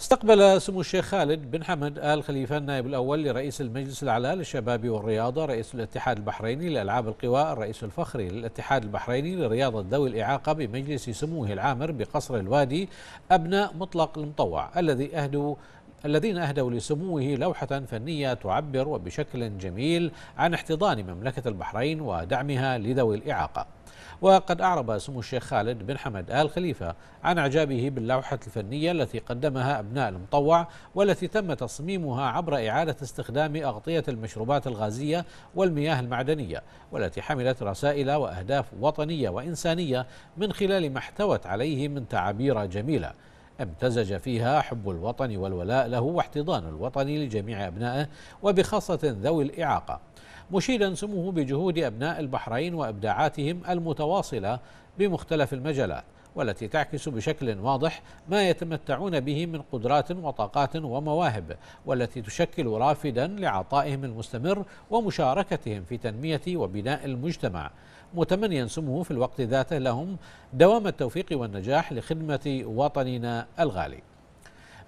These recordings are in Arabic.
استقبل سمو الشيخ خالد بن حمد آل خليفة النائب الأول لرئيس المجلس الأعلى للشباب والرياضة رئيس الاتحاد البحريني لألعاب القوى الرئيس الفخري للاتحاد البحريني لرياضة ذوي الإعاقة بمجلس سموه العامر بقصر الوادي أبناء مطلق المطوع الذي أهدوا الذين أهدوا لسموه لوحة فنية تعبر وبشكل جميل عن احتضان مملكة البحرين ودعمها لذوي الإعاقة وقد أعرب سمو الشيخ خالد بن حمد آل خليفة عن إعجابه باللوحة الفنية التي قدمها أبناء المطوع والتي تم تصميمها عبر إعادة استخدام أغطية المشروبات الغازية والمياه المعدنية والتي حملت رسائل وأهداف وطنية وإنسانية من خلال ما احتوت عليه من تعابير جميلة امتزج فيها حب الوطن والولاء له واحتضان الوطن لجميع أبنائه وبخاصة ذوي الإعاقة مشيدا سموه بجهود أبناء البحرين وإبداعاتهم المتواصلة بمختلف المجالات والتي تعكس بشكل واضح ما يتمتعون به من قدرات وطاقات ومواهب والتي تشكل رافدا لعطائهم المستمر ومشاركتهم في تنميه وبناء المجتمع متمنيا سموه في الوقت ذاته لهم دوام التوفيق والنجاح لخدمة وطننا الغالي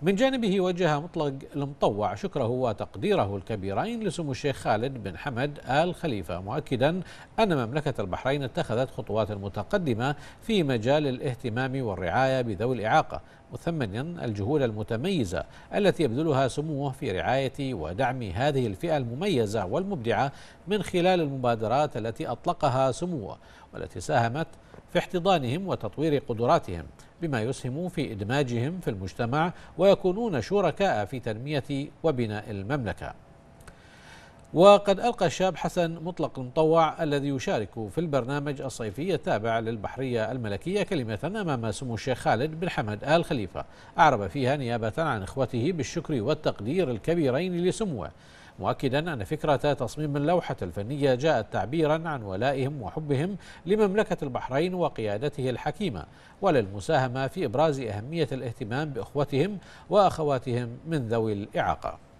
من جانبه وجه مطلق المطوع شكره وتقديره الكبيرين لسمو الشيخ خالد بن حمد آل خليفة مؤكدا أن مملكة البحرين اتخذت خطوات متقدمة في مجال الاهتمام والرعاية بذوي الإعاقة مثمنا الجهود المتميزة التي يبذلها سموه في رعاية ودعم هذه الفئة المميزة والمبدعة من خلال المبادرات التي أطلقها سموه والتي ساهمت في احتضانهم وتطوير قدراتهم بما يسهم في إدماجهم في المجتمع ويكونون شركاء في تنمية وبناء المملكة وقد ألقى الشاب حسن مطلق المطوع الذي يشارك في البرنامج الصيفي التابع للبحرية الملكية كلمة أمام سمو الشيخ خالد بن حمد آل خليفة أعرب فيها نيابة عن إخوته بالشكر والتقدير الكبيرين لسموه مؤكدا أن فكرة تصميم اللوحة الفنية جاءت تعبيرا عن ولائهم وحبهم لمملكة البحرين وقيادته الحكيمة وللمساهمة في إبراز أهمية الاهتمام بإخوتهم وأخواتهم من ذوي الإعاقة